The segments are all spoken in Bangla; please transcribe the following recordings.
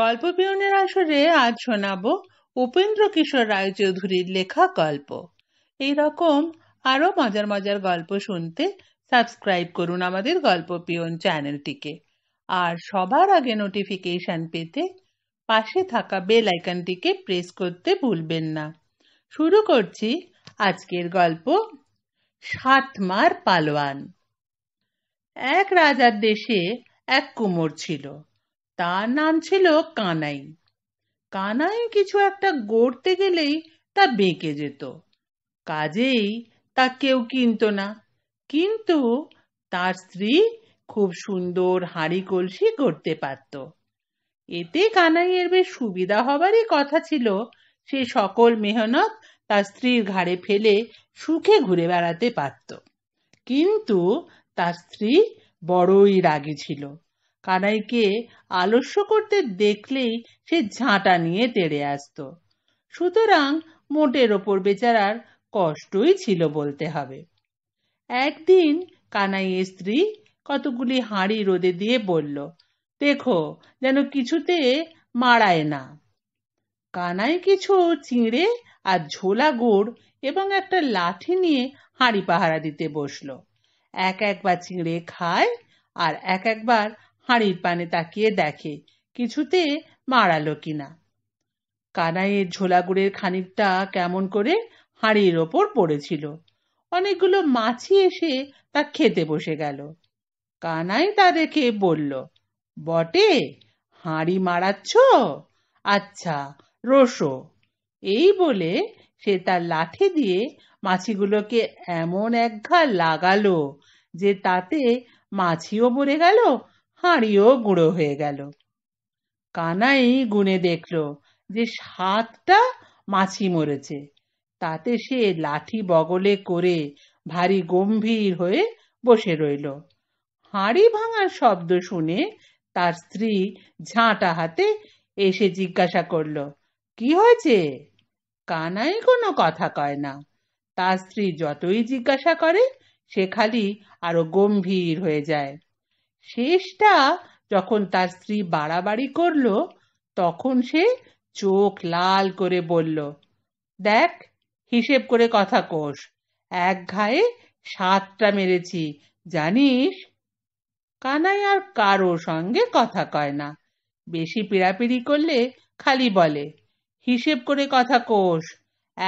গল্প পিয়নের আসরে আজ শোনাব উপেন্দ্র কিশোর রায়চৌধুরীর লেখা গল্প এই রকম আরও মজার মজার গল্প শুনতে সাবস্ক্রাইব করুন আমাদের গল্প পিয়ন চ্যানেলটিকে আর সবার আগে নোটিফিকেশন পেতে পাশে থাকা বেল আইকনটিকে প্রেস করতে ভুলবেন না শুরু করছি আজকের গল্প সাতমার পালোয়ান এক রাজার দেশে এক কুমোর ছিল তার নাম ছিল কানাই কানাই কিছু একটা গড়তে গেলেই তা বেঁকে যেত কাজেই তা কেউ কিনত না কিন্তু তার স্ত্রী খুব সুন্দর হাঁড়ি কলসি গড়তে পারত এতে কানাইয়ের বেশ সুবিধা হবারই কথা ছিল সে সকল মেহনত তার স্ত্রীর ঘাড়ে ফেলে সুখে ঘুরে বেড়াতে পারত কিন্তু তার স্ত্রী বড়ই রাগী ছিল কানাইকে আলস্য করতে দেখলেই সে ঝাঁটা নিয়ে তেড়ে আসত সুতরাং মোটের ওপর বেচারার কষ্টই ছিল বলতে হবে একদিন কানাইয়ের স্ত্রী কতগুলি হাঁড়ি রোদে দিয়ে বলল দেখো যেন কিছুতে মারায় না কানাই কিছু চিঁড়ে আর ঝোলা গুড় এবং একটা লাঠি নিয়ে হাঁড়ি পাহারা দিতে বসল এক একবার চিঁড়ে খায় আর এক একবার হাঁড়ির পানে তাকিয়ে দেখে কিছুতে মারালো কিনা কানাইয়ের ঝোলাগুড়ের খানিকটা কেমন করে হাঁড়ির ওপর পড়েছিল অনেকগুলো মাছি এসে তা খেতে বসে গেল কানাই তা দেখে বলল বটে হাঁড়ি মারাচ্ছ আচ্ছা রোসো এই বলে সে তার লাঠি দিয়ে মাছিগুলোকে এমন এক ঘা লাগালো যে তাতে মাছিও মরে গেল হাঁড়িও গুঁড়ো হয়ে গেল কানাই গুনে দেখল যে সাতটা মাছি মরেছে তাতে সে লাঠি বগলে করে ভারী গম্ভীর হয়ে বসে রইল হাঁড়ি ভাঙার শব্দ শুনে তার স্ত্রী ঝাঁটা হাতে এসে জিজ্ঞাসা করল কি হয়েছে কানাই কোনো কথা কয় না তার স্ত্রী যতই জিজ্ঞাসা করে সে খালি আরো গম্ভীর হয়ে যায় শেষটা যখন তার স্ত্রী বাড়াবাড়ি করল তখন সে চোখ লাল করে বলল দেখ হিসেব করে কথা কোষ এক ঘায়ে সাতটা মেরেছি জানিস কানাই আর কারো সঙ্গে কথা কয় না বেশি পিড়াপিড়ি করলে খালি বলে হিসেব করে কথা কোষ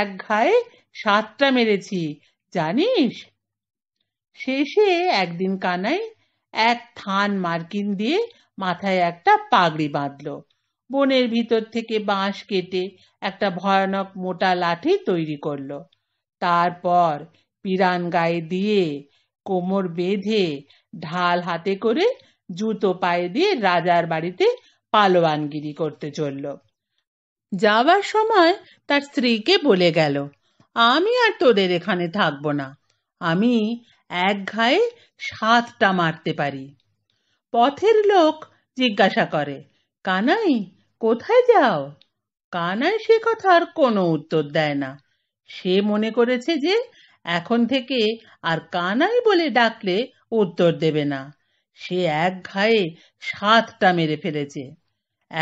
এক ঘায়ে সাতটা মেরেছি জানিস শেষে একদিন কানাই এক থান মার্কিন দিয়ে মাথায় একটা পাগড়ি বাঁধল বনের ভিতর থেকে বাঁশ কেটে একটা ভয়ানক মোটা লাঠি তৈরি করল তারপর পিরান গায়ে দিয়ে কোমর বেঁধে ঢাল হাতে করে জুতো পায়ে দিয়ে রাজার বাড়িতে পালোয়ানগিরি করতে চলল যাবার সময় তার স্ত্রীকে বলে গেল আমি আর তোদের এখানে থাকবো না আমি এক ঘায়ে সাতটা মারতে পারি পথের লোক জিজ্ঞাসা করে কানাই কোথায় যাও কানাই সে কথার কোনো উত্তর দেয় না সে মনে করেছে যে এখন থেকে আর কানাই বলে ডাকলে উত্তর দেবে না সে এক ঘায়ে সাতটা মেরে ফেলেছে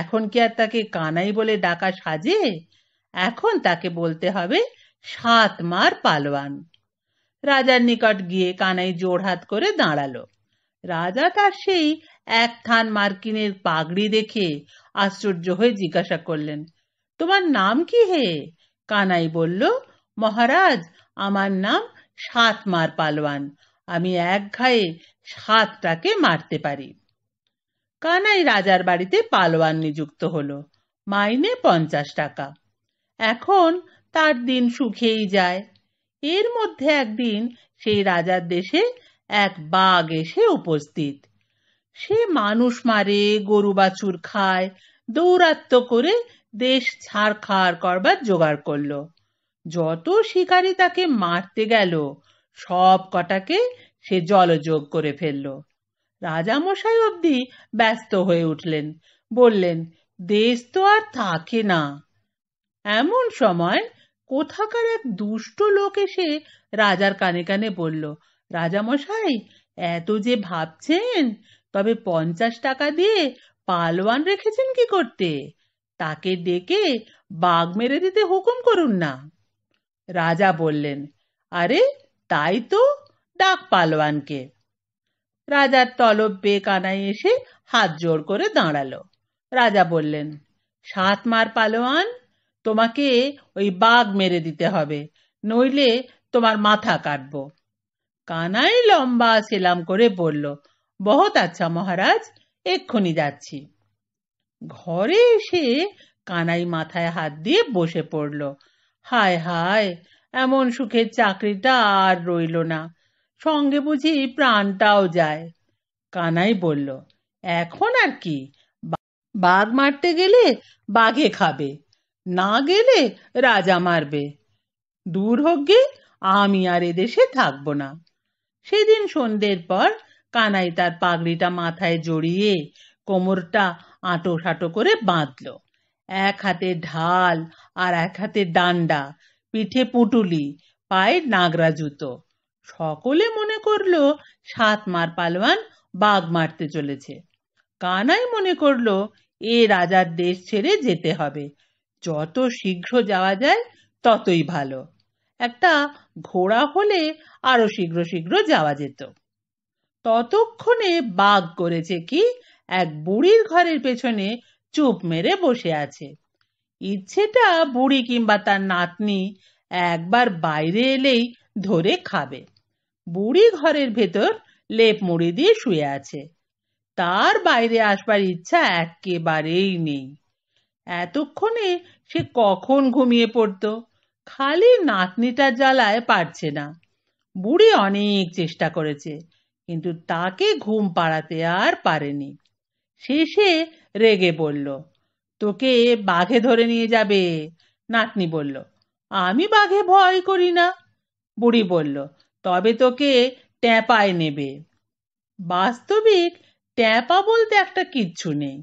এখন কি আর তাকে কানাই বলে ডাকা সাজে এখন তাকে বলতে হবে সাত মার পালোয়ান রাজার নিকট গিয়ে কানাই জোড়হাত করে দাঁড়ালো রাজা তার সেই এক থান মার্কিনের পাগড়ি দেখে আশ্চর্য হয়ে জিজ্ঞাসা করলেন তোমার নাম কি হে কানাই বলল মহারাজ আমার নাম সাত মার পালোয়ান আমি এক ঘায়ে সাতটাকে মারতে পারি কানাই রাজার বাড়িতে পালোয়ান নিযুক্ত হলো মাইনে পঞ্চাশ টাকা এখন তার দিন সুখেই যায় এর মধ্যে একদিন সেই রাজার দেশে এক বাঘ এসে উপস্থিত সে মানুষ মারে গরু বাছুর খায় দৌরাত্ম করে দেশ ছাড় খাড় করবার জোগাড় করল যত শিকারী তাকে মারতে গেল সব কটাকে সে জলযোগ করে ফেলল রাজামশাই অব্দি ব্যস্ত হয়ে উঠলেন বললেন দেশ তো আর থাকে না এমন সময় কোথাকার এক দুষ্ট লোক এসে রাজার কানে কানে বলল মশাই এত যে ভাবছেন তবে পঞ্চাশ টাকা দিয়ে পালওয়ান রেখেছেন কি করতে তাকে ডেকে বাঘ মেরে দিতে হুকুম করুন না রাজা বললেন আরে তাই তো ডাক পালোয়ানকে রাজার তলব বে কানায় এসে হাত জোর করে দাঁড়ালো রাজা বললেন সাত মার পালোয়ান তোমাকে ওই বাঘ মেরে দিতে হবে নইলে তোমার মাথা কাটব কানাই লম্বা সেলাম করে বলল বহুত আচ্ছা মহারাজ এক্ষুনি যাচ্ছি ঘরে এসে কানাই মাথায় হাত দিয়ে বসে পড়ল হায় হায় এমন সুখের চাকরিটা আর রইল না সঙ্গে বুঝি প্রাণটাও যায় কানাই বলল এখন আর কি বাঘ মারতে গেলে বাঘে খাবে না গেলে রাজা মারবে দূর হোক গে আমি আর এদেশে থাকব না সেদিন সন্ধ্যের পর কানাই তার পাগড়িটা মাথায় জড়িয়ে কোমরটা আঁটো সাঁটো করে বাঁধল এক হাতে ঢাল আর এক হাতে ডান্ডা পিঠে পুটুলি পায়ে নাগরা জুতো সকলে মনে করল সাত মার পালোয়ান বাঘ মারতে চলেছে কানাই মনে করল এ রাজার দেশ ছেড়ে যেতে হবে যত শীঘ্র যাওয়া যায় ততই ভালো একটা ঘোড়া হলে আরো শীঘ্র শীঘ্র যাওয়া যেত ততক্ষণে বাঘ করেছে কি এক বুড়ির ঘরের পেছনে চুপ মেরে বসে আছে ইচ্ছেটা বুড়ি কিংবা তার নাতনি একবার বাইরে এলেই ধরে খাবে বুড়ি ঘরের ভেতর লেপ মুড়ি দিয়ে শুয়ে আছে তার বাইরে আসবার ইচ্ছা একেবারেই নেই এতক্ষণে সে কখন ঘুমিয়ে পড়ত খালি নাতনিটা জ্বালায় পারছে না বুড়ি অনেক চেষ্টা করেছে কিন্তু তাকে ঘুম পাড়াতে আর পারেনি শেষে রেগে বলল তোকে বাঘে ধরে নিয়ে যাবে নাতনি বলল আমি বাঘে ভয় করি না বুড়ি বলল তবে তোকে ট্যাপায় নেবে বাস্তবিক ট্যাপা বলতে একটা কিচ্ছু নেই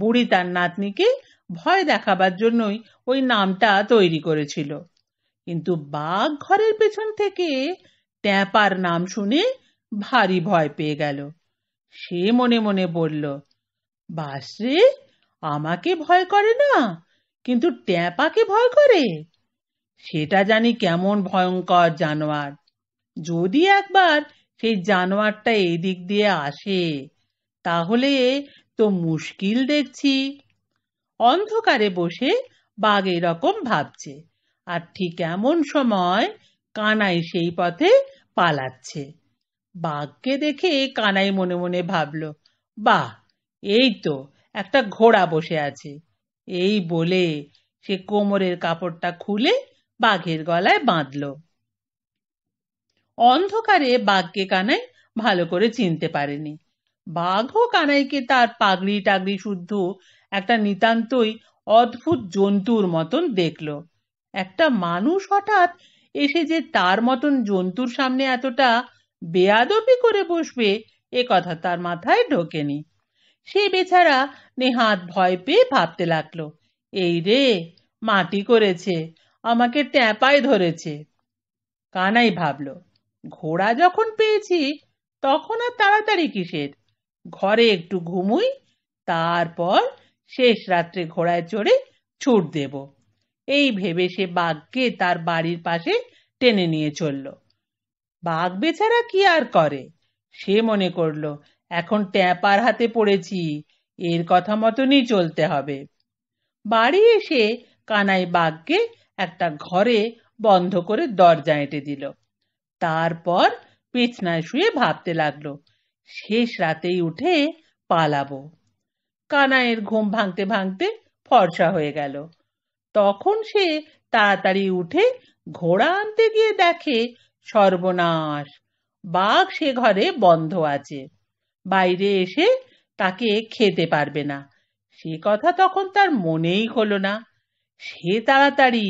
বুড়ি তার নাতনিকে ভয় দেখাবার জন্যই ওই নামটা তৈরি করেছিল কিন্তু বাঘ ঘরের পেছন থেকে ট্যাপার নাম শুনে ভারী ভয় পেয়ে গেল সে মনে মনে বলল বাসরে আমাকে ভয় করে না কিন্তু ট্যাপাকে ভয় করে সেটা জানি কেমন ভয়ঙ্কর জানোয়ার যদি একবার সেই জানোয়ারটা এদিক দিয়ে আসে তাহলে তো মুশকিল দেখছি অন্ধকারে বসে বাঘ এরকম ভাবছে আর ঠিক এমন সময় কানাই সেই পথে পালাচ্ছে বাঘকে দেখে কানাই মনে মনে ভাবল বাহ এই তো একটা ঘোড়া বসে আছে এই বলে সে কোমরের কাপড়টা খুলে বাঘের গলায় বাঁধল অন্ধকারে বাঘকে কানাই ভালো করে চিনতে পারেনি বাঘও কানাইকে তার পাগড়ি টাগড়ি শুদ্ধ একটা নিতান্তই অদ্ভুত জন্তুর মতন দেখল একটা মানুষ হঠাৎ এসে যে তার মতন জন্তুর সামনে এতটা বেয়াদপি করে বসবে এ কথা তার মাথায় ঢোকেনি সে বেচারা নেহাত ভয় পেয়ে ভাবতে লাগলো এই রে মাটি করেছে আমাকে ট্যাঁপায় ধরেছে কানাই ভাবল ঘোড়া যখন পেয়েছি তখন আর তাড়াতাড়ি কিসের ঘরে একটু ঘুমুই তারপর শেষ রাত্রে ঘোড়ায় চড়ে ছুট দেব এই ভেবে সে বাঘকে তার বাড়ির পাশে টেনে নিয়ে চলল বাঘ বেচারা কি আর করে সে মনে করল এখন ট্যাপার হাতে পড়েছি এর কথা মতনই চলতে হবে বাড়ি এসে কানাই বাঘকে একটা ঘরে বন্ধ করে দরজা এঁটে দিল তারপর পিছনায় শুয়ে ভাবতে লাগলো শেষ রাতেই উঠে পালাবো কানাইয়ের ঘুম ভাঙতে ভাঙতে ফর্সা হয়ে গেল তখন সে তাড়াতাড়ি উঠে ঘোড়া আনতে গিয়ে দেখে সর্বনাশ বাঘ সে ঘরে বন্ধ আছে বাইরে এসে তাকে খেতে পারবে না সে কথা তখন তার মনেই হলো না সে তাড়াতাড়ি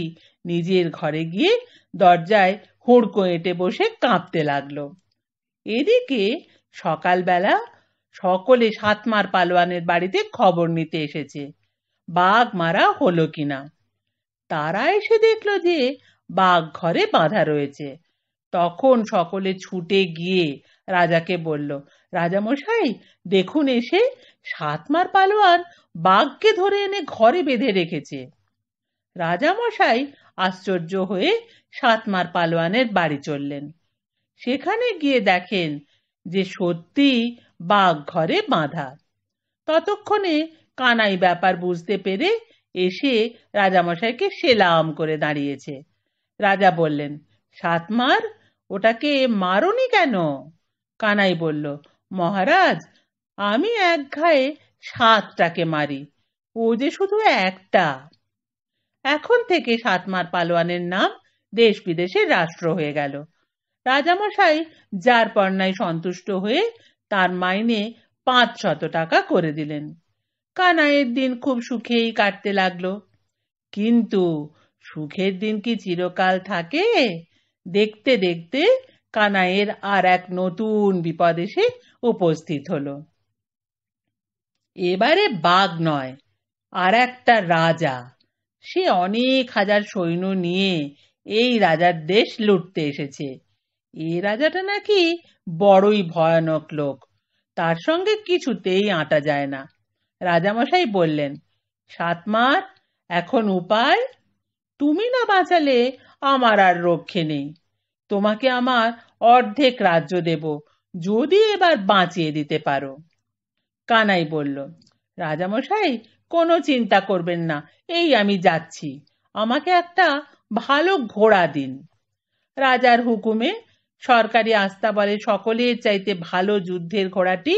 নিজের ঘরে গিয়ে দরজায় হুড়কো এঁটে বসে কাঁপতে লাগলো এদিকে সকালবেলা সকলে সাতমার পালোয়ানের বাড়িতে খবর নিতে এসেছে বাঘ মারা হলো কিনা তারা এসে দেখলো যে বাঘ ঘরে বাঁধা রয়েছে তখন সকলে ছুটে গিয়ে রাজাকে বলল রাজামশাই দেখুন এসে সাতমার পালোয়ান বাঘকে ধরে এনে ঘরে বেঁধে রেখেছে রাজামশাই আশ্চর্য হয়ে সাতমার পালোয়ানের বাড়ি চললেন সেখানে গিয়ে দেখেন যে সত্যি বাঘ ঘরে বাঁধা ততক্ষণে কানাই ব্যাপার বুঝতে পেরে এসে রাজামশাইকে সেলাম করে দাঁড়িয়েছে রাজা বললেন সাতমার ওটাকে মারনি কেন কানাই বলল মহারাজ আমি এক ঘায়ে সাতটাকে মারি ও যে শুধু একটা এখন থেকে সাতমার পালোয়ানের নাম দেশ বিদেশে রাষ্ট্র হয়ে গেল রাজামশাই যার পর্নায় সন্তুষ্ট হয়ে তার মাইনে পাঁচ শত টাকা করে দিলেন কানাইয়ের দিন খুব সুখেই কাটতে লাগলো কিন্তু সুখের দিন কি চিরকাল থাকে দেখতে দেখতে কানাইয়ের আর এক নতুন বিপদ এসে উপস্থিত হলো এবারে বাঘ নয় আর একটা রাজা সে অনেক হাজার সৈন্য নিয়ে এই রাজার দেশ লুটতে এসেছে এ রাজাটা নাকি বড়ই ভয়ানক লোক তার সঙ্গে কিছুতেই আঁটা যায় না রাজামশাই বললেন সাতমার এখন উপায় তুমি না বাঁচালে আমার আর রক্ষে নেই তোমাকে আমার অর্ধেক রাজ্য দেব যদি এবার বাঁচিয়ে দিতে পারো কানাই বলল রাজামশাই কোনো চিন্তা করবেন না এই আমি যাচ্ছি আমাকে একটা ভালো ঘোড়া দিন রাজার হুকুমে সরকারি আস্তাবলে সকলের চাইতে ভালো যুদ্ধের ঘোড়াটি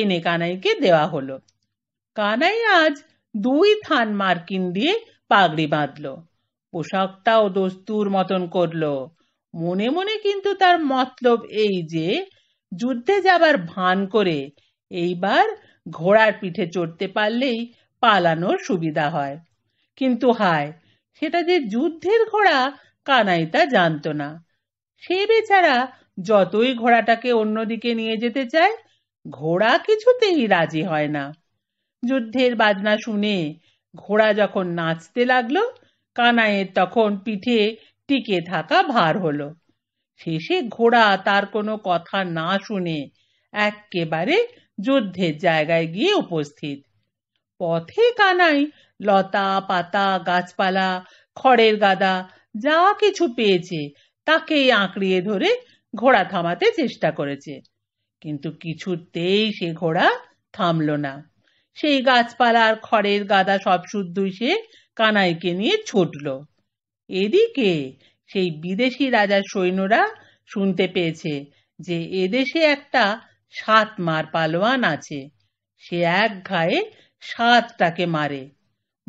এনে কানাইকে দেওয়া হলো কানাই আজ দুই থান মার্কিন দিয়ে পাগড়ি বাঁধল পোশাকটাও দস্তুর মতন করল মনে মনে কিন্তু তার মতলব এই যে যুদ্ধে যাবার ভান করে এইবার ঘোড়ার পিঠে চড়তে পারলেই পালানোর সুবিধা হয় কিন্তু হায় সেটা যে যুদ্ধের ঘোড়া কানাই তা জানত না সে বেচারা যতই ঘোড়াটাকে অন্যদিকে নিয়ে যেতে চায় ঘোড়া কিছুতেই রাজি হয় না যুদ্ধের বাজনা শুনে ঘোড়া যখন নাচতে লাগলো কানায়ের তখন পিঠে টিকে থাকা ভার হলো শেষে ঘোড়া তার কোনো কথা না শুনে একেবারে যুদ্ধের জায়গায় গিয়ে উপস্থিত পথে কানাই লতা পাতা গাছপালা খড়ের গাদা যা কিছু পেয়েছে তাকেই আঁকড়িয়ে ধরে ঘোড়া থামাতে চেষ্টা করেছে কিন্তু কিছুতেই সে ঘোড়া থামল না সেই গাছপালা আর খড়ের গাদা সব শুদ্ধই সে কানাইকে নিয়ে ছুটল এদিকে সেই বিদেশি রাজার সৈন্যরা শুনতে পেয়েছে যে এদেশে একটা সাত মার পালোয়ান আছে সে এক ঘায়ে সাতটাকে মারে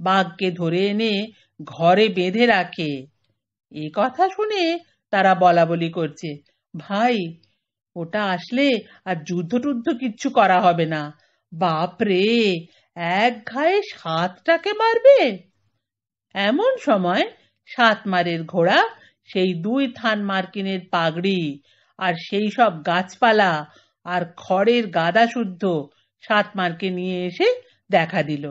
বাঘকে ধরে এনে ঘরে বেঁধে রাখে এ কথা শুনে তারা বলাবলি করছে ভাই ওটা আসলে আর যুদ্ধ টুদ্ধ কিচ্ছু করা হবে না বাপ রে এক ঘায়ে সাতটাকে মারবে এমন সময় সাত মারের ঘোড়া সেই দুই থান মার্কিনের পাগড়ি আর সেই সব গাছপালা আর খড়ের গাদা শুদ্ধ সাত মারকে নিয়ে এসে দেখা দিল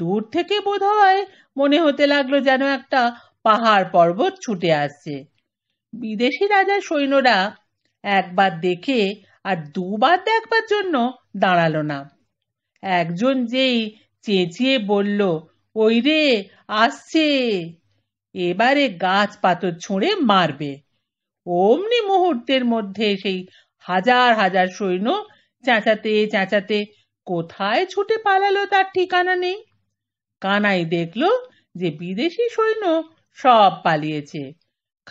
দূর থেকে বোধ হয় মনে হতে লাগলো যেন একটা পাহাড় পর্বত ছুটে আসছে বিদেশি রাজার সৈন্যরা একবার দেখে আর দুবার দেখবার জন্য দাঁড়ালো না একজন যেই চেঁচিয়ে বলল ওই রে আসছে এবারে গাছ পাথর ছুঁড়ে মারবে অমনি মুহূর্তের মধ্যে সেই হাজার হাজার সৈন্য চেঁচাতে চেঁচাতে কোথায় ছুটে পালালো তার ঠিকানা নেই কানাই দেখল যে বিদেশি সৈন্য সব পালিয়েছে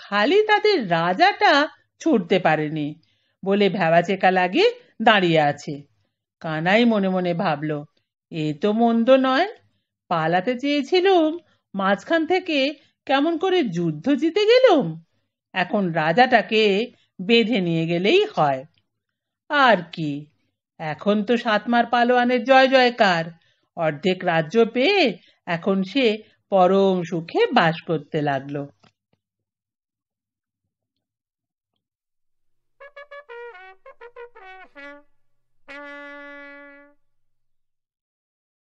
খালি তাদের রাজাটা ছুটতে পারেনি বলে চেকা লাগে দাঁড়িয়ে আছে কানাই মনে মনে ভাবল এ তো মন্দ নয় পালাতে চেয়েছিলুম মাঝখান থেকে কেমন করে যুদ্ধ জিতে গেলুম এখন রাজাটাকে বেঁধে নিয়ে গেলেই হয় আর কি এখন তো সাতমার পালোয়ানের জয় জয়কার অর্ধেক রাজ্য পেয়ে এখন সে পরম সুখে বাস করতে লাগলো